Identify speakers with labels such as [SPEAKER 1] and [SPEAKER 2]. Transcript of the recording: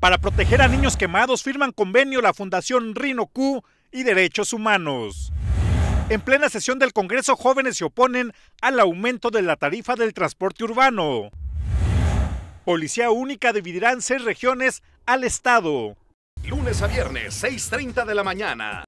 [SPEAKER 1] Para proteger a niños quemados firman convenio la Fundación Rino y Derechos Humanos. En plena sesión del Congreso, jóvenes se oponen al aumento de la tarifa del transporte urbano. Policía única dividirá
[SPEAKER 2] seis regiones al Estado. Lunes a viernes, 6.30 de la mañana.